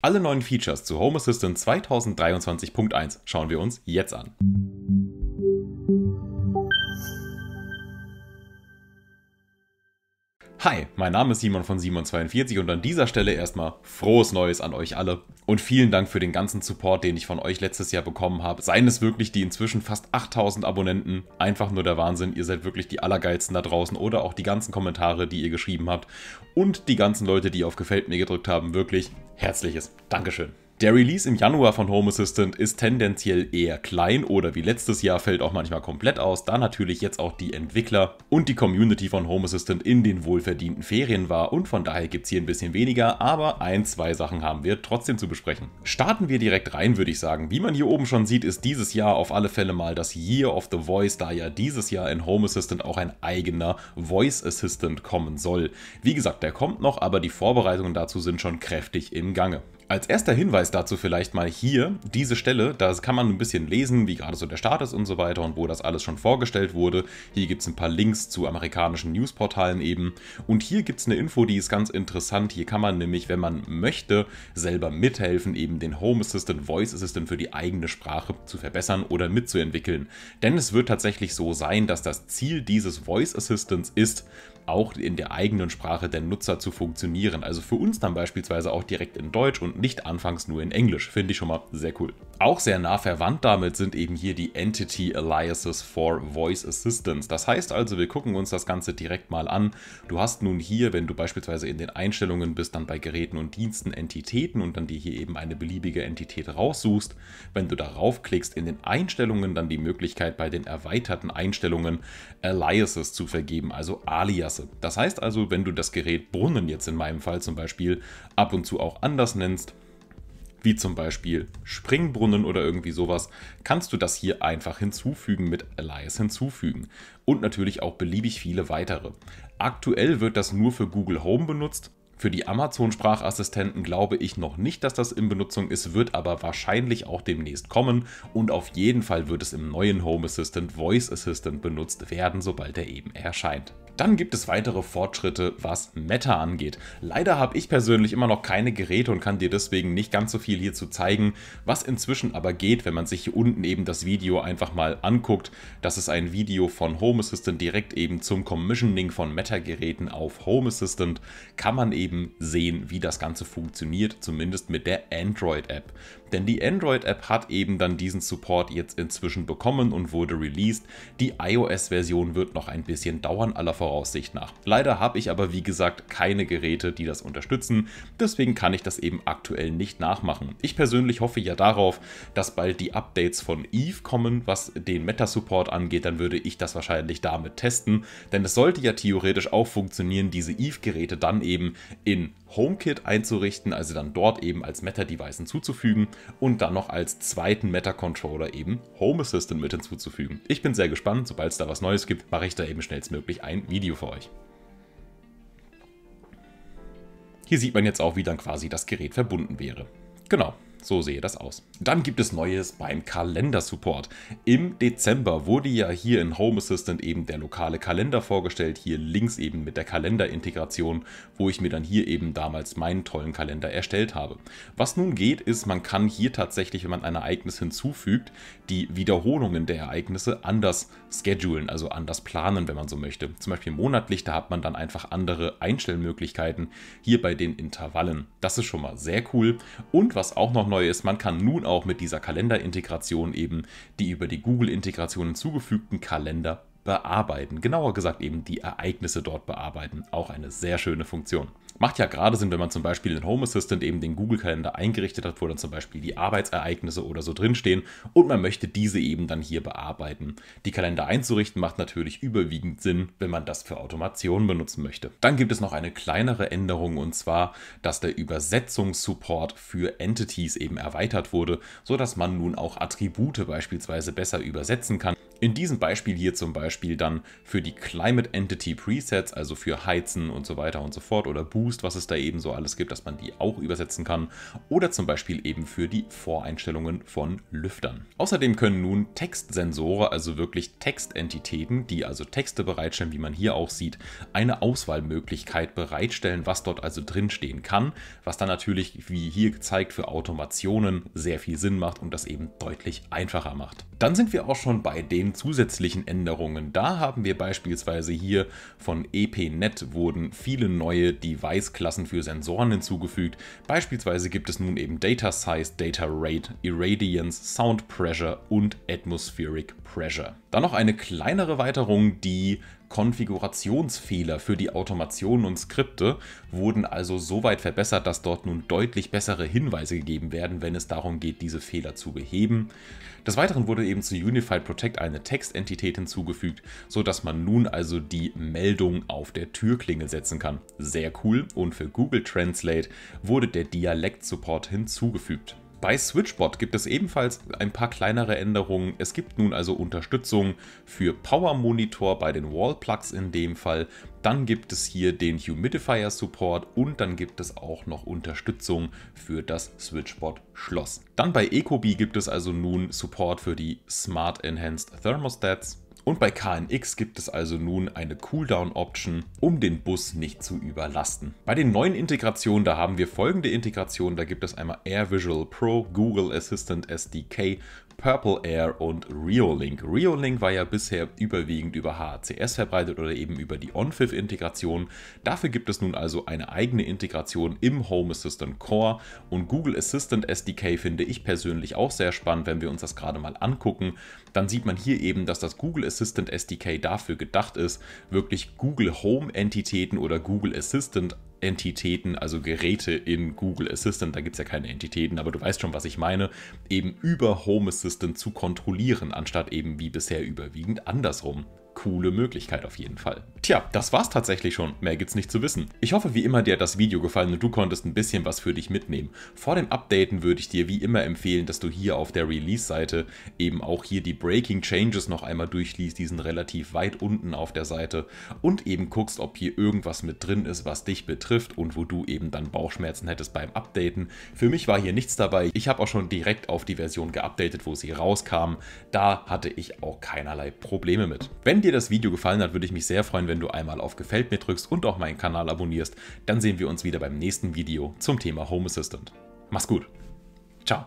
Alle neuen Features zu Home Assistant 2023.1 schauen wir uns jetzt an. Hi, mein Name ist Simon von Simon42 und an dieser Stelle erstmal frohes Neues an euch alle und vielen Dank für den ganzen Support, den ich von euch letztes Jahr bekommen habe. Seien es wirklich die inzwischen fast 8000 Abonnenten, einfach nur der Wahnsinn, ihr seid wirklich die allergeilsten da draußen oder auch die ganzen Kommentare, die ihr geschrieben habt und die ganzen Leute, die auf gefällt mir gedrückt haben, wirklich herzliches Dankeschön. Der Release im Januar von Home Assistant ist tendenziell eher klein oder wie letztes Jahr fällt auch manchmal komplett aus, da natürlich jetzt auch die Entwickler und die Community von Home Assistant in den wohlverdienten Ferien war und von daher gibt es hier ein bisschen weniger, aber ein, zwei Sachen haben wir trotzdem zu besprechen. Starten wir direkt rein, würde ich sagen. Wie man hier oben schon sieht, ist dieses Jahr auf alle Fälle mal das Year of the Voice, da ja dieses Jahr in Home Assistant auch ein eigener Voice Assistant kommen soll. Wie gesagt, der kommt noch, aber die Vorbereitungen dazu sind schon kräftig im Gange. Als erster Hinweis dazu vielleicht mal hier diese Stelle, da kann man ein bisschen lesen, wie gerade so der Start ist und so weiter und wo das alles schon vorgestellt wurde. Hier gibt es ein paar Links zu amerikanischen Newsportalen eben. Und hier gibt es eine Info, die ist ganz interessant. Hier kann man nämlich, wenn man möchte, selber mithelfen, eben den Home Assistant, Voice Assistant für die eigene Sprache zu verbessern oder mitzuentwickeln. Denn es wird tatsächlich so sein, dass das Ziel dieses Voice Assistants ist, auch in der eigenen Sprache der Nutzer zu funktionieren. Also für uns dann beispielsweise auch direkt in Deutsch und nicht anfangs nur in Englisch. Finde ich schon mal sehr cool. Auch sehr nah verwandt damit sind eben hier die Entity Aliases for Voice Assistance. Das heißt also, wir gucken uns das Ganze direkt mal an. Du hast nun hier, wenn du beispielsweise in den Einstellungen bist, dann bei Geräten und Diensten Entitäten und dann dir hier eben eine beliebige Entität raussuchst. Wenn du darauf klickst in den Einstellungen, dann die Möglichkeit bei den erweiterten Einstellungen Aliases zu vergeben, also Alias Maße. Das heißt also, wenn du das Gerät Brunnen jetzt in meinem Fall zum Beispiel ab und zu auch anders nennst, wie zum Beispiel Springbrunnen oder irgendwie sowas, kannst du das hier einfach hinzufügen mit Elias hinzufügen und natürlich auch beliebig viele weitere. Aktuell wird das nur für Google Home benutzt, für die Amazon-Sprachassistenten glaube ich noch nicht, dass das in Benutzung ist, wird aber wahrscheinlich auch demnächst kommen und auf jeden Fall wird es im neuen Home Assistant Voice Assistant benutzt werden, sobald er eben erscheint. Dann gibt es weitere Fortschritte, was Meta angeht. Leider habe ich persönlich immer noch keine Geräte und kann dir deswegen nicht ganz so viel hierzu zeigen. Was inzwischen aber geht, wenn man sich hier unten eben das Video einfach mal anguckt, das ist ein Video von Home Assistant direkt eben zum Commissioning von Meta-Geräten auf Home Assistant, kann man eben eben sehen, wie das Ganze funktioniert, zumindest mit der Android-App. Denn die Android-App hat eben dann diesen Support jetzt inzwischen bekommen und wurde released. Die iOS-Version wird noch ein bisschen dauern, aller Voraussicht nach. Leider habe ich aber wie gesagt keine Geräte, die das unterstützen, deswegen kann ich das eben aktuell nicht nachmachen. Ich persönlich hoffe ja darauf, dass bald die Updates von Eve kommen, was den Meta-Support angeht, dann würde ich das wahrscheinlich damit testen, denn es sollte ja theoretisch auch funktionieren, diese Eve-Geräte dann eben in HomeKit einzurichten, also dann dort eben als Meta-Device hinzuzufügen und dann noch als zweiten Meta-Controller eben Home Assistant mit hinzuzufügen. Ich bin sehr gespannt, sobald es da was Neues gibt, mache ich da eben schnellstmöglich ein Video für euch. Hier sieht man jetzt auch, wie dann quasi das Gerät verbunden wäre. Genau. So sehe das aus. Dann gibt es Neues beim Kalender-Support. Im Dezember wurde ja hier in Home Assistant eben der lokale Kalender vorgestellt. Hier links eben mit der Kalender-Integration, wo ich mir dann hier eben damals meinen tollen Kalender erstellt habe. Was nun geht, ist, man kann hier tatsächlich, wenn man ein Ereignis hinzufügt, die Wiederholungen der Ereignisse anders schedulen, also anders planen, wenn man so möchte. Zum Beispiel monatlich, da hat man dann einfach andere Einstellmöglichkeiten hier bei den Intervallen. Das ist schon mal sehr cool. Und was auch noch neu ist, man kann nun auch mit dieser Kalenderintegration eben die über die Google-Integration hinzugefügten Kalender bearbeiten. Genauer gesagt eben die Ereignisse dort bearbeiten. Auch eine sehr schöne Funktion. Macht ja gerade Sinn, wenn man zum Beispiel in Home Assistant eben den Google-Kalender eingerichtet hat, wo dann zum Beispiel die Arbeitsereignisse oder so drinstehen und man möchte diese eben dann hier bearbeiten. Die Kalender einzurichten macht natürlich überwiegend Sinn, wenn man das für Automation benutzen möchte. Dann gibt es noch eine kleinere Änderung und zwar, dass der Übersetzungssupport für Entities eben erweitert wurde, sodass man nun auch Attribute beispielsweise besser übersetzen kann. In diesem Beispiel hier zum Beispiel dann für die Climate Entity Presets, also für Heizen und so weiter und so fort oder Boost, was es da eben so alles gibt, dass man die auch übersetzen kann oder zum Beispiel eben für die Voreinstellungen von Lüftern. Außerdem können nun Textsensoren, also wirklich Textentitäten, die also Texte bereitstellen, wie man hier auch sieht, eine Auswahlmöglichkeit bereitstellen, was dort also drinstehen kann, was dann natürlich, wie hier gezeigt, für Automationen sehr viel Sinn macht und das eben deutlich einfacher macht. Dann sind wir auch schon bei den den zusätzlichen Änderungen. Da haben wir beispielsweise hier von EPNet wurden viele neue Device-Klassen für Sensoren hinzugefügt. Beispielsweise gibt es nun eben Data Size, Data Rate, Irradiance, Sound Pressure und Atmospheric Pressure. Dann noch eine kleinere Weiterung, die Konfigurationsfehler für die Automation und Skripte wurden also so weit verbessert, dass dort nun deutlich bessere Hinweise gegeben werden, wenn es darum geht, diese Fehler zu beheben. Des Weiteren wurde eben zu Unified Protect eine Textentität hinzugefügt, sodass man nun also die Meldung auf der Türklingel setzen kann. Sehr cool und für Google Translate wurde der Dialekt-Support hinzugefügt. Bei Switchbot gibt es ebenfalls ein paar kleinere Änderungen. Es gibt nun also Unterstützung für Power Monitor bei den Wallplugs in dem Fall. Dann gibt es hier den Humidifier Support und dann gibt es auch noch Unterstützung für das Switchbot Schloss. Dann bei Ecobee gibt es also nun Support für die Smart Enhanced Thermostats. Und bei KNX gibt es also nun eine Cooldown-Option, um den Bus nicht zu überlasten. Bei den neuen Integrationen, da haben wir folgende Integration. Da gibt es einmal Air Visual Pro, Google Assistant SDK Purple Air und Reolink. Reolink war ja bisher überwiegend über HACS verbreitet oder eben über die OnFiv-Integration. Dafür gibt es nun also eine eigene Integration im Home Assistant Core und Google Assistant SDK finde ich persönlich auch sehr spannend, wenn wir uns das gerade mal angucken. Dann sieht man hier eben, dass das Google Assistant SDK dafür gedacht ist, wirklich Google Home Entitäten oder Google Assistant Entitäten, also Geräte in Google Assistant, da gibt es ja keine Entitäten, aber du weißt schon, was ich meine, eben über Home Assistant zu kontrollieren, anstatt eben wie bisher überwiegend andersrum coole Möglichkeit auf jeden Fall. Tja, das war's tatsächlich schon, mehr gibt's nicht zu wissen. Ich hoffe wie immer dir hat das Video gefallen und du konntest ein bisschen was für dich mitnehmen. Vor dem Updaten würde ich dir wie immer empfehlen, dass du hier auf der Release-Seite eben auch hier die Breaking Changes noch einmal durchliest, die sind relativ weit unten auf der Seite und eben guckst, ob hier irgendwas mit drin ist, was dich betrifft und wo du eben dann Bauchschmerzen hättest beim Updaten. Für mich war hier nichts dabei, ich habe auch schon direkt auf die Version geupdatet, wo sie rauskam, da hatte ich auch keinerlei Probleme mit. Wenn dir dir das Video gefallen hat, würde ich mich sehr freuen, wenn du einmal auf Gefällt mir drückst und auch meinen Kanal abonnierst. Dann sehen wir uns wieder beim nächsten Video zum Thema Home Assistant. Mach's gut. Ciao.